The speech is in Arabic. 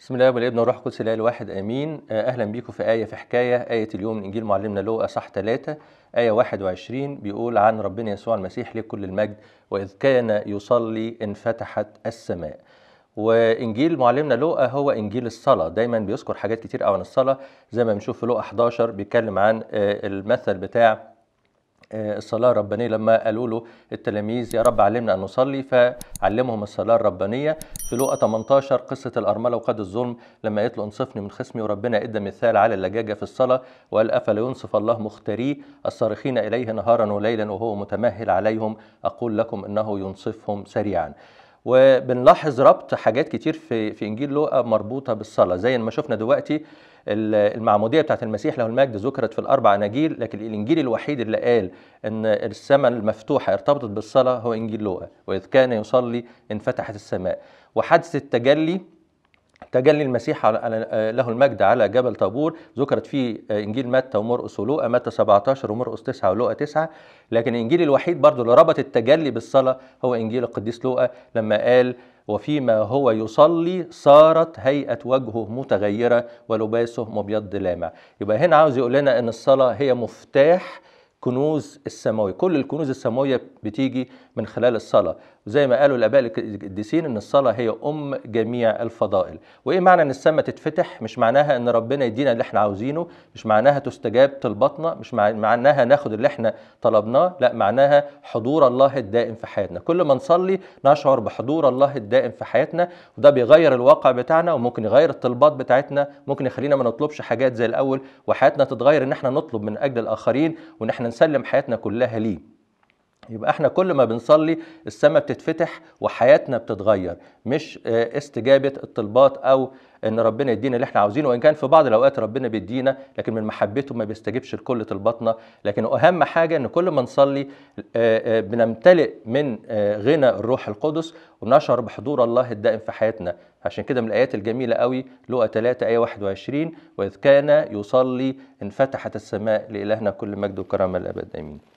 بسم الله والابن والروح القدس الاله الواحد امين آه، اهلا بيكم في ايه في حكايه ايه اليوم من انجيل معلمنا لو صح 3 ايه 21 بيقول عن ربنا يسوع المسيح لكل كل المجد واذ كان يصلي انفتحت السماء وانجيل معلمنا لوقا هو انجيل الصلاه دايما بيذكر حاجات كتير قوي عن الصلاه زي ما بنشوف في لوقا 11 بيتكلم عن آه، المثل بتاع آه، الصلاة الربانية لما قالوا له التلاميذ يا رب علمنا أن نصلي فعلمهم الصلاة الربانية في لقا 18 قصة الأرملة وقد الظلم لما قالت له انصفني من خصمي وربنا ادى مثال على اللجاجة في الصلاة وقال أفلا ينصف الله مختاريه الصارخين إليه نهارا وليلا وهو متمهل عليهم أقول لكم إنه ينصفهم سريعا وبنلاحظ ربط حاجات كتير في في انجيل لوقا مربوطه بالصلاه زي ما شفنا دلوقتي المعموديه بتاعت المسيح له المجد ذكرت في الاربع اناجيل لكن الانجيل الوحيد اللي قال ان السماء المفتوحه ارتبطت بالصلاه هو انجيل لوقا واذ كان يصلي انفتحت السماء وحادث التجلي تجلي المسيح آه، له المجد على جبل طابور ذكرت في آه، انجيل متى ومرقس ولوقا متى 17 ومرقس 9 ولوقا 9 لكن الانجيل الوحيد برضه اللي ربط التجلي بالصلاه هو انجيل القديس لوقا لما قال وفيما هو يصلي صارت هيئه وجهه متغيره ولباسه مبيض لامع يبقى هنا عاوز يقول لنا ان الصلاه هي مفتاح كنوز السماوية كل الكنوز السماوية بتيجي من خلال الصلاة وزي ما قالوا الآباء القديسين إن الصلاة هي أم جميع الفضائل وإيه معنى إن السماء تتفتح مش معناها إن ربنا يدينا اللي إحنا عاوزينه مش معناها تستجاب طلباتنا مش معناها ناخد اللي إحنا طلبناه لا معناها حضور الله الدائم في حياتنا كل ما نصلي نشعر بحضور الله الدائم في حياتنا وده بيغير الواقع بتاعنا وممكن يغير الطلبات بتاعتنا ممكن يخلينا ما نطلبش حاجات زي الأول وحياتنا تتغير إن إحنا نطلب من أجل الآخرين وإن إحنا نسلم حياتنا كلها ليه يبقى احنا كل ما بنصلي السماء بتتفتح وحياتنا بتتغير مش آه، استجابه الطلبات او ان ربنا يدينا اللي احنا عاوزينه وان كان في بعض الاوقات ربنا بيدينا لكن من محبته ما بيستجبش لكل طلباتنا لكن اهم حاجه ان كل ما نصلي آه، آه، بنمتلئ من غنى الروح القدس ونشعر بحضور الله الدائم في حياتنا عشان كده من الايات الجميله قوي لقى 3 ايه 21 واذ كان يصلي انفتحت السماء لالهنا كل مجد وكرامه الابد امين